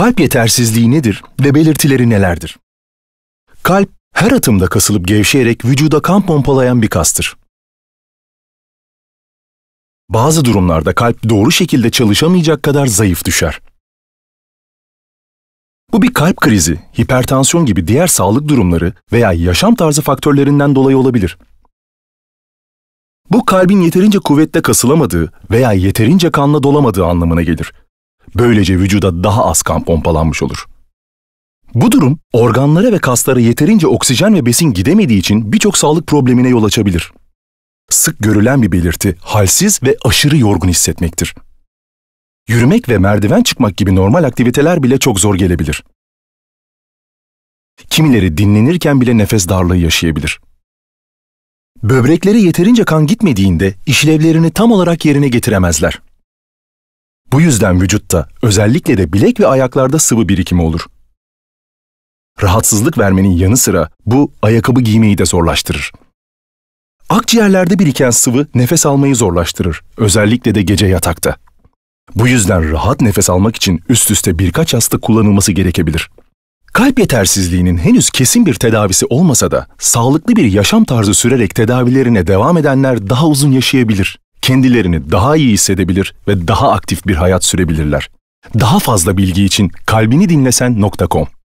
Kalp yetersizliği nedir ve belirtileri nelerdir? Kalp her atımda kasılıp gevşeyerek vücuda kan pompalayan bir kastır. Bazı durumlarda kalp doğru şekilde çalışamayacak kadar zayıf düşer. Bu bir kalp krizi, hipertansiyon gibi diğer sağlık durumları veya yaşam tarzı faktörlerinden dolayı olabilir. Bu kalbin yeterince kuvvetle kasılamadığı veya yeterince kanla dolamadığı anlamına gelir Böylece vücuda daha az kan pompalanmış olur. Bu durum organlara ve kaslara yeterince oksijen ve besin gidemediği için birçok sağlık problemine yol açabilir. Sık görülen bir belirti halsiz ve aşırı yorgun hissetmektir. Yürümek ve merdiven çıkmak gibi normal aktiviteler bile çok zor gelebilir. Kimileri dinlenirken bile nefes darlığı yaşayabilir. Böbreklere yeterince kan gitmediğinde işlevlerini tam olarak yerine getiremezler. Bu yüzden vücutta, özellikle de bilek ve ayaklarda sıvı birikimi olur. Rahatsızlık vermenin yanı sıra bu ayakkabı giymeyi de zorlaştırır. Akciğerlerde biriken sıvı nefes almayı zorlaştırır, özellikle de gece yatakta. Bu yüzden rahat nefes almak için üst üste birkaç hasta kullanılması gerekebilir. Kalp yetersizliğinin henüz kesin bir tedavisi olmasa da sağlıklı bir yaşam tarzı sürerek tedavilerine devam edenler daha uzun yaşayabilir kendilerini daha iyi hissedebilir ve daha aktif bir hayat sürebilirler. Daha fazla bilgi için kalbini dinlesen.com